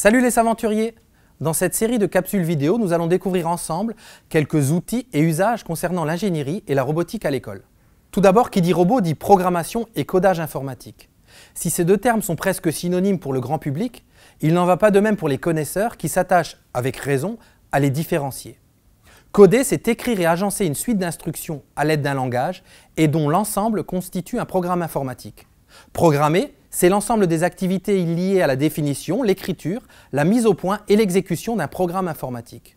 Salut les aventuriers Dans cette série de capsules vidéo, nous allons découvrir ensemble quelques outils et usages concernant l'ingénierie et la robotique à l'école. Tout d'abord, qui dit robot dit programmation et codage informatique. Si ces deux termes sont presque synonymes pour le grand public, il n'en va pas de même pour les connaisseurs qui s'attachent, avec raison, à les différencier. Coder, c'est écrire et agencer une suite d'instructions à l'aide d'un langage et dont l'ensemble constitue un programme informatique. Programmer, c'est l'ensemble des activités liées à la définition, l'écriture, la mise au point et l'exécution d'un programme informatique.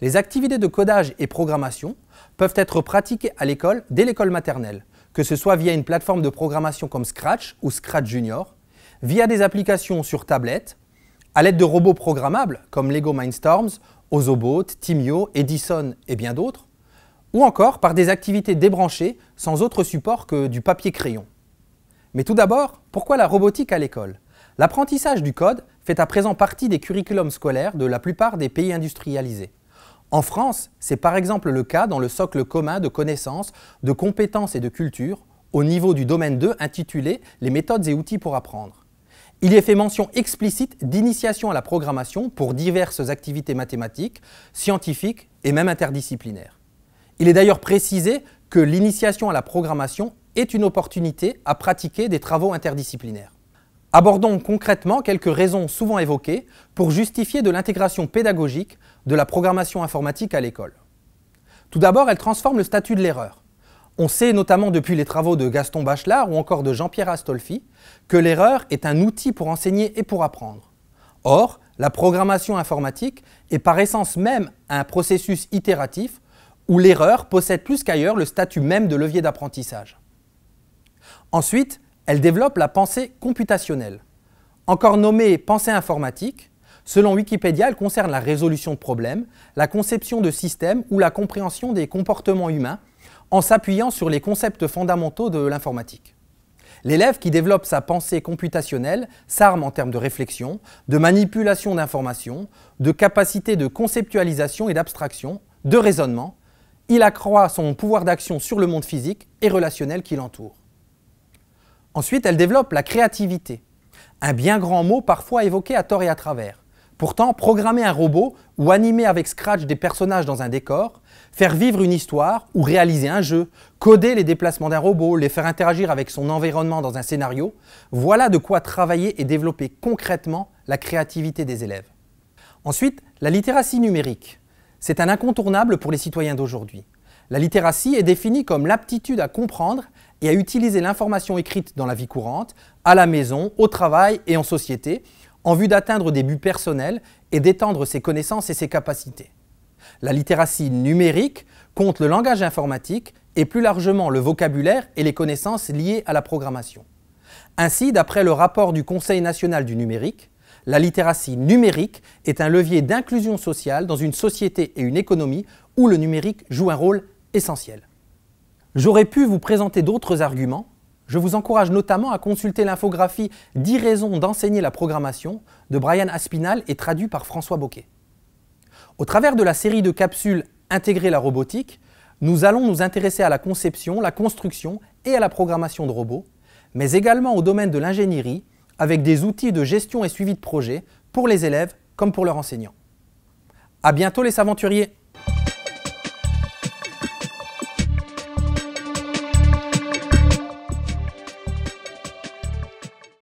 Les activités de codage et programmation peuvent être pratiquées à l'école dès l'école maternelle, que ce soit via une plateforme de programmation comme Scratch ou Scratch Junior, via des applications sur tablette, à l'aide de robots programmables comme Lego Mindstorms, Ozobot, Timio, Edison et bien d'autres, ou encore par des activités débranchées sans autre support que du papier crayon. Mais tout d'abord, pourquoi la robotique à l'école L'apprentissage du code fait à présent partie des curriculums scolaires de la plupart des pays industrialisés. En France, c'est par exemple le cas dans le socle commun de connaissances, de compétences et de culture, au niveau du domaine 2 intitulé Les méthodes et outils pour apprendre. Il y est fait mention explicite d'initiation à la programmation pour diverses activités mathématiques, scientifiques et même interdisciplinaires. Il est d'ailleurs précisé que l'initiation à la programmation est une opportunité à pratiquer des travaux interdisciplinaires. Abordons concrètement quelques raisons souvent évoquées pour justifier de l'intégration pédagogique de la programmation informatique à l'école. Tout d'abord, elle transforme le statut de l'erreur. On sait notamment depuis les travaux de Gaston Bachelard ou encore de Jean-Pierre Astolfi que l'erreur est un outil pour enseigner et pour apprendre. Or, la programmation informatique est par essence même un processus itératif où l'erreur possède plus qu'ailleurs le statut même de levier d'apprentissage. Ensuite, elle développe la pensée computationnelle. Encore nommée pensée informatique, selon Wikipédia, elle concerne la résolution de problèmes, la conception de systèmes ou la compréhension des comportements humains en s'appuyant sur les concepts fondamentaux de l'informatique. L'élève qui développe sa pensée computationnelle s'arme en termes de réflexion, de manipulation d'informations, de capacité de conceptualisation et d'abstraction, de raisonnement. Il accroît son pouvoir d'action sur le monde physique et relationnel qui l'entoure. Ensuite, elle développe la créativité, un bien grand mot parfois évoqué à tort et à travers. Pourtant, programmer un robot ou animer avec Scratch des personnages dans un décor, faire vivre une histoire ou réaliser un jeu, coder les déplacements d'un robot, les faire interagir avec son environnement dans un scénario, voilà de quoi travailler et développer concrètement la créativité des élèves. Ensuite, la littératie numérique. C'est un incontournable pour les citoyens d'aujourd'hui. La littératie est définie comme l'aptitude à comprendre et à utiliser l'information écrite dans la vie courante, à la maison, au travail et en société, en vue d'atteindre des buts personnels et d'étendre ses connaissances et ses capacités. La littératie numérique compte le langage informatique et plus largement le vocabulaire et les connaissances liées à la programmation. Ainsi, d'après le rapport du Conseil national du numérique, la littératie numérique est un levier d'inclusion sociale dans une société et une économie où le numérique joue un rôle essentiel. J'aurais pu vous présenter d'autres arguments. Je vous encourage notamment à consulter l'infographie 10 raisons d'enseigner la programmation de Brian Aspinal et traduit par François Boquet. Au travers de la série de capsules Intégrer la robotique, nous allons nous intéresser à la conception, la construction et à la programmation de robots, mais également au domaine de l'ingénierie avec des outils de gestion et suivi de projets pour les élèves comme pour leurs enseignants. À bientôt les aventuriers!